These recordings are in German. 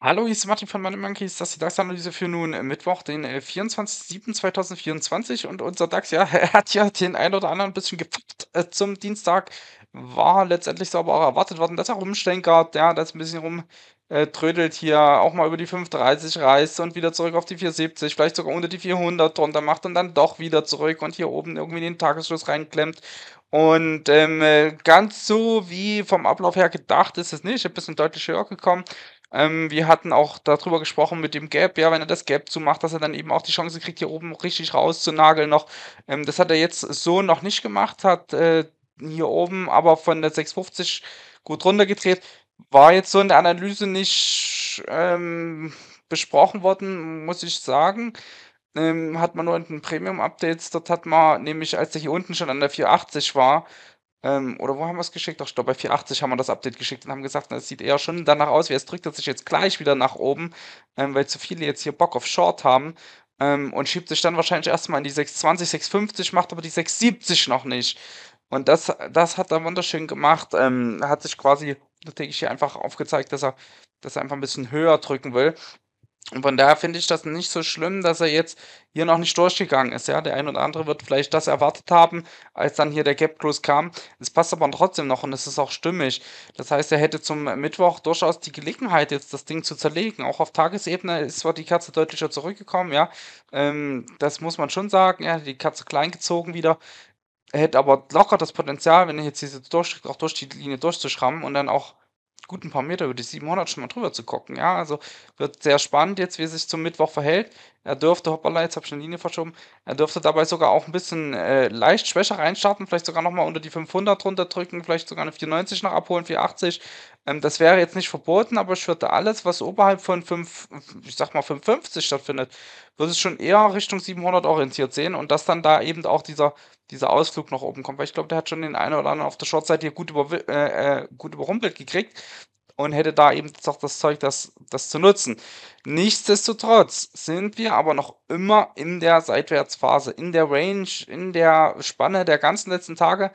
Hallo, hier ist Martin von Money Monkeys. Das ist die DAX-Analyse für nun äh, Mittwoch, den 24.07.2024. Äh, Und unser DAX, ja, hat ja den ein oder anderen ein bisschen gepackt äh, zum Dienstag. War letztendlich so aber auch erwartet worden, dass er rumstehen gab, ja, dass ein bisschen rum äh, trödelt hier auch mal über die 530 reißt und wieder zurück auf die 470, vielleicht sogar unter die 400 drunter macht und dann doch wieder zurück und hier oben irgendwie den Tagesschluss reinklemmt. Und ähm, äh, ganz so wie vom Ablauf her gedacht ist es nicht. ein bisschen deutlich höher gekommen. Ähm, wir hatten auch darüber gesprochen mit dem Gap. Ja, wenn er das Gap zumacht, dass er dann eben auch die Chance kriegt, hier oben richtig rauszunageln noch. Ähm, das hat er jetzt so noch nicht gemacht, hat äh, hier oben aber von der 650 gut runtergedreht. War jetzt so in der Analyse nicht ähm, besprochen worden, muss ich sagen. Ähm, hat man nur in den Premium-Updates, dort hat man nämlich, als der hier unten schon an der 480 war, ähm, oder wo haben wir es geschickt? Doch, ich glaube, bei 480 haben wir das Update geschickt und haben gesagt, es sieht eher schon danach aus, wie es drückt es sich jetzt gleich wieder nach oben, ähm, weil zu viele jetzt hier Bock auf Short haben. Ähm, und schiebt sich dann wahrscheinlich erstmal in die 620, 650, macht aber die 670 noch nicht. Und das, das hat er wunderschön gemacht. Ähm, hat sich quasi natürlich hier einfach aufgezeigt, dass er das einfach ein bisschen höher drücken will. Und von daher finde ich das nicht so schlimm, dass er jetzt hier noch nicht durchgegangen ist. Ja, der ein oder andere wird vielleicht das erwartet haben, als dann hier der Gap Close kam. Es passt aber trotzdem noch und es ist auch stimmig. Das heißt, er hätte zum Mittwoch durchaus die Gelegenheit, jetzt das Ding zu zerlegen. Auch auf Tagesebene ist zwar die Katze deutlicher zurückgekommen, ja. Ähm, das muss man schon sagen. Er ja, hat die Katze klein gezogen wieder. Er hätte aber locker das Potenzial, wenn er jetzt diese durchschritt auch durch die Linie durchzuschrammen und dann auch gut ein paar Meter über die 700 schon mal drüber zu gucken. Ja, also wird sehr spannend jetzt, wie sich zum Mittwoch verhält. Er dürfte, hoppala, jetzt habe ich eine Linie verschoben, er dürfte dabei sogar auch ein bisschen äh, leicht schwächer reinstarten, vielleicht sogar nochmal unter die 500 runterdrücken, vielleicht sogar eine 490 noch abholen, 480. Ähm, das wäre jetzt nicht verboten, aber ich würde alles, was oberhalb von 5, ich sag mal 550 stattfindet, würde es schon eher Richtung 700 orientiert sehen und dass dann da eben auch dieser, dieser Ausflug nach oben kommt, weil ich glaube, der hat schon den einen oder anderen auf der Shortseite hier gut, über, äh, äh, gut überrumpelt gekriegt und hätte da eben doch das Zeug, das, das zu nutzen. Nichtsdestotrotz sind wir aber noch immer in der Seitwärtsphase, in der Range, in der Spanne der ganzen letzten Tage.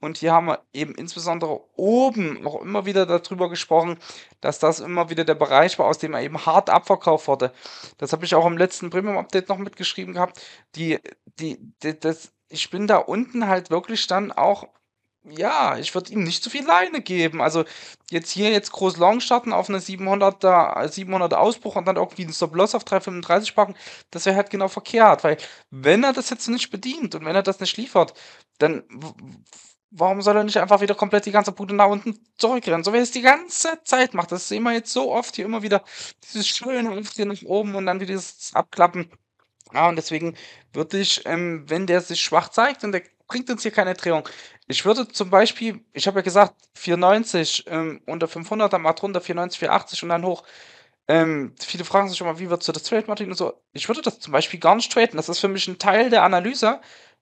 Und hier haben wir eben insbesondere oben noch immer wieder darüber gesprochen, dass das immer wieder der Bereich war, aus dem er eben hart abverkauft wurde. Das habe ich auch im letzten Premium-Update noch mitgeschrieben gehabt. Die, die, das, ich bin da unten halt wirklich dann auch ja, ich würde ihm nicht zu viel Leine geben. Also jetzt hier jetzt groß Long starten auf eine 700er, 700er Ausbruch und dann irgendwie einen Stop-Loss auf 335 packen, das wäre halt genau verkehrt, weil wenn er das jetzt nicht bedient und wenn er das nicht liefert, dann warum soll er nicht einfach wieder komplett die ganze Bude nach unten zurückrennen? So wie er es die ganze Zeit macht. Das sehen wir jetzt so oft hier immer wieder. Dieses schöne Aufziehen nach oben und dann wieder dieses Abklappen. Ja, und deswegen würde ich, ähm, wenn der sich schwach zeigt und der bringt uns hier keine Drehung. Ich würde zum Beispiel, ich habe ja gesagt, 490 ähm, unter 500, dann mal drunter 490, 480 und dann hoch. Ähm, viele fragen sich immer, wie wird so das Trade Martin? Und so. Ich würde das zum Beispiel gar nicht traden. Das ist für mich ein Teil der Analyse,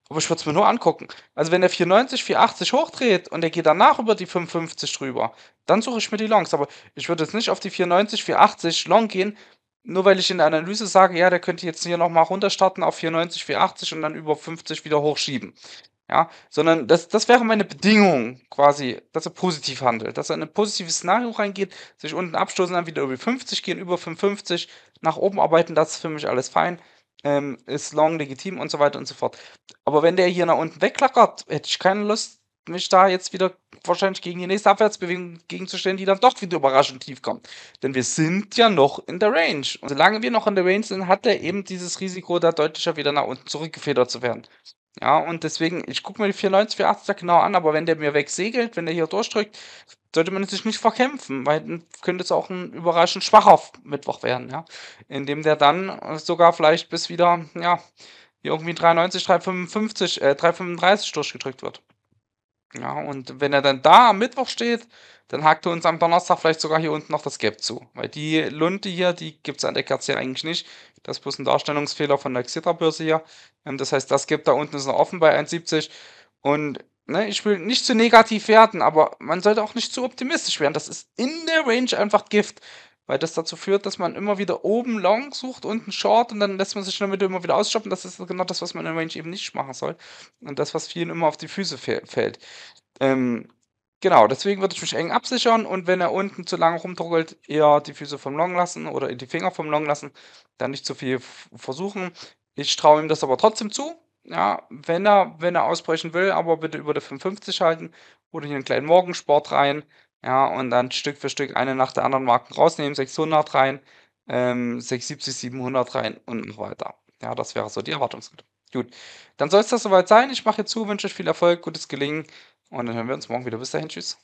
aber ich würde es mir nur angucken. Also, wenn der 490, 480 hochdreht und der geht danach über die 550 drüber, dann suche ich mir die Longs. Aber ich würde jetzt nicht auf die 490, 480 Long gehen, nur weil ich in der Analyse sage, ja, der könnte jetzt hier nochmal runter starten auf 490, 480 und dann über 50 wieder hochschieben. Ja, sondern das, das wäre meine Bedingung quasi, dass er positiv handelt, dass er in ein positives Szenario reingeht, sich unten abstoßen, dann wieder über 50 gehen, über 55, nach oben arbeiten, das ist für mich alles fein, ähm, ist long legitim und so weiter und so fort. Aber wenn der hier nach unten wegklackert, hätte ich keine Lust, mich da jetzt wieder wahrscheinlich gegen die nächste Abwärtsbewegung gegenzustellen, die dann doch wieder überraschend tief kommt. Denn wir sind ja noch in der Range. Und solange wir noch in der Range sind, hat er eben dieses Risiko, da deutlicher wieder nach unten zurückgefedert zu werden. Ja, und deswegen, ich gucke mir die 490 480 genau an, aber wenn der mir wegsegelt, wenn der hier durchdrückt, sollte man sich nicht verkämpfen, weil dann könnte es auch ein überraschend schwacher Mittwoch werden, ja. Indem der dann äh, sogar vielleicht bis wieder, ja, irgendwie 93, 355, äh, 335 durchgedrückt wird. Ja, und wenn er dann da am Mittwoch steht, dann hakt er uns am Donnerstag vielleicht sogar hier unten noch das Gap zu. Weil die Lunte hier, die gibt es an der Kerze eigentlich nicht. Das ist bloß ein Darstellungsfehler von der Xitra-Börse hier. Ähm, das heißt, das Gap da unten ist noch offen bei 1,70. Und ne, ich will nicht zu negativ werden, aber man sollte auch nicht zu optimistisch werden. Das ist in der Range einfach Gift weil das dazu führt, dass man immer wieder oben Long sucht, unten Short und dann lässt man sich in der Mitte immer wieder ausstoppen. Das ist genau das, was man im Range eben nicht machen soll und das, was vielen immer auf die Füße fällt. Ähm, genau, deswegen würde ich mich eng absichern und wenn er unten zu lange rumdruckelt, eher die Füße vom Long lassen oder die Finger vom Long lassen, dann nicht zu viel versuchen. Ich traue ihm das aber trotzdem zu, ja, wenn er, wenn er ausbrechen will, aber bitte über der 55 halten oder hier einen kleinen Morgensport rein. Ja, und dann Stück für Stück eine nach der anderen Marken rausnehmen, 600 rein, ähm, 670, 700 rein und weiter. Ja, das wäre so die Erwartungshaltung. Gut, dann soll es das soweit sein. Ich mache jetzt zu, wünsche euch viel Erfolg, gutes Gelingen und dann hören wir uns morgen wieder. Bis dahin, tschüss.